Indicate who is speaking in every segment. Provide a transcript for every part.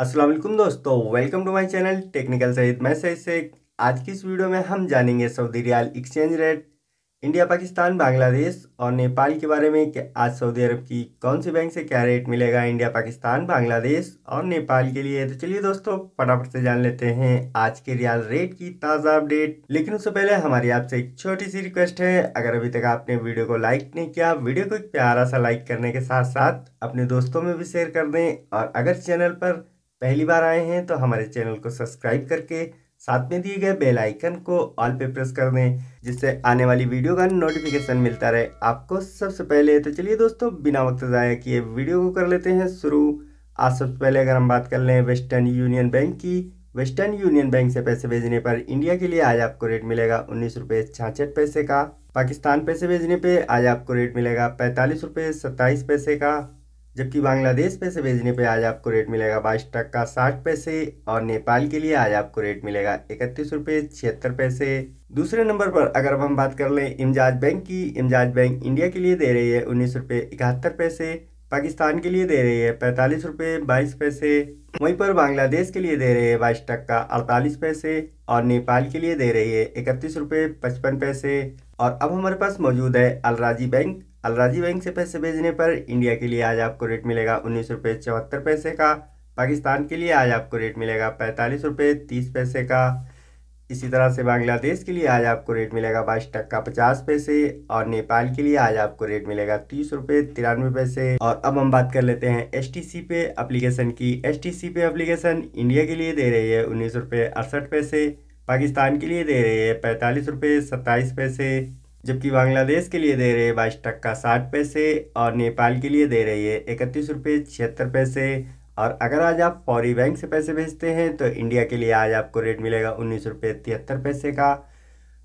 Speaker 1: अस्सलाम वालेकुम दोस्तों welcome to my channel technical सहित मैं सहित से आज की इस वीडियो में हम जानेंगे Saudi riyal exchange rate India Pakistan Bangladesh और नेपाल के बारे में कि आज सऊदी अरब की कौन सी बैंक से क्या रेट मिलेगा इंडिया पाकिस्तान बांग्लादेश और नेपाल के लिए तो चलिए दोस्तों फटाफट से जान लेते हैं आज के रियाल रेट की ताज़ा अपडेट लेकिन उससे पहले हमारी आपसे एक छोटी सी रिक्वेस्ट है अगर अभी तक आपने वीडियो को लाइक नहीं किया वीडियो को एक प्यारा सा लाइक करने के साथ साथ अपने दोस्तों में भी शेयर कर दें और अगर चैनल पर पहली बार आए हैं तो हमारे चैनल को सब्सक्राइब करके साथ में दिए गए बेल आइकन को ऑल पे प्रेस कर दें जिससे आने वाली वीडियो का नोटिफिकेशन मिलता रहे आपको सबसे पहले तो चलिए दोस्तों बिना वक्त ज़ाया किए वीडियो को कर लेते हैं शुरू आज सबसे पहले अगर हम बात कर लें वेस्टर्न यूनियन बैंक की वेस्टर्न यूनियन बैंक से पैसे भेजने पर इंडिया के लिए आज आपको रेट मिलेगा उन्नीस रुपये छाछठ पैसे का पाकिस्तान पैसे भेजने पे आज आपको रेट मिलेगा पैंतालीस रुपये सत्ताईस पैसे का जबकि बांग्लादेश पैसे भेजने पे आज आपको रेट मिलेगा बाईस टक्का साठ पैसे और नेपाल के लिए आज आपको रेट मिलेगा इकतीस रुपये छिहत्तर पैसे दूसरे नंबर पर अगर अब हम बात कर लें इमजाज बैंक की इमजाज बैंक इंडिया के लिए दे रही है उन्नीस रुपये इकहत्तर पैसे पाकिस्तान के लिए दे रही है पैंतालीस रुपये बाईस पैसे वहीं पर बांग्लादेश के लिए दे रही है बाईस टक्का अड़तालीस पैसे और नेपाल के लिए दे रही है इकतीस रुपये पचपन पैसे और अब हमारे पास मौजूद है अलराजी बैंक अलराजी बैंक से पैसे भेजने पर इंडिया के लिए आज आपको रेट मिलेगा उन्नीस रुपये चौहत्तर पैसे का पाकिस्तान के लिए आज आपको रेट मिलेगा पैंतालीस रुपये तीस पैसे का इसी तरह से बांग्लादेश के लिए आज आपको रेट मिलेगा बाईस टक्का पचास पैसे और नेपाल के लिए आज आपको रेट मिलेगा तीस रुपये तिरानवे पैसे और अब हम बात कर लेते हैं एस टी सी पे अप्लीकेशन की एस टी सी पे अप्लीकेशन इंडिया के लिए दे रही है उन्नीस रुपये अड़सठ पैसे पाकिस्तान के लिए दे रही है पैंतालीस रुपये सत्ताईस पैसे जबकि बांग्लादेश के लिए दे रही है बाईस टक्का साठ पैसे और नेपाल के लिए दे रही है इकतीस रुपये छिहत्तर पैसे और अगर आज आप फौरी बैंक से पैसे भेजते हैं तो इंडिया के लिए आज आपको रेट मिलेगा उन्नीस रुपये तिहत्तर पैसे का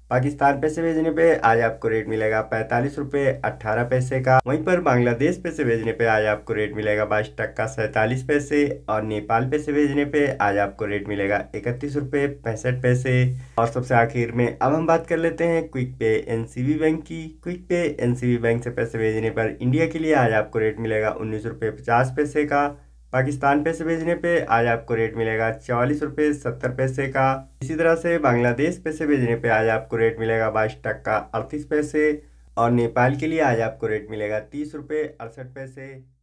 Speaker 1: पाकिस्तान पैसे भेजने पे आज आपको रेट मिलेगा पैंतालीस रुपये अट्ठारह पैसे का वहीं पर बांग्लादेश पैसे भेजने पे आज आपको रेट मिलेगा बाईस टक्का सैतालीस पैसे और नेपाल पैसे भेजने पे आज आपको रेट मिलेगा इकतीस रुपये पैंसठ पैसे और सबसे आखिर में अब हम बात कर लेते हैं क्विक पे एनसीबी बैंक की क्विक पे एनसीबी बैंक से पैसे भेजने पर इंडिया के लिए आज आपको रेट मिलेगा उन्नीस रुपये पचास पैसे का पाकिस्तान पैसे भेजने पे आज आपको रेट मिलेगा चवालीस रुपये सत्तर पैसे का इसी तरह से बांग्लादेश पैसे भेजने पे आज आपको रेट मिलेगा बाईस टक्का अड़तीस पैसे और नेपाल के लिए आज आपको रेट मिलेगा तीस रुपये अड़सठ पैसे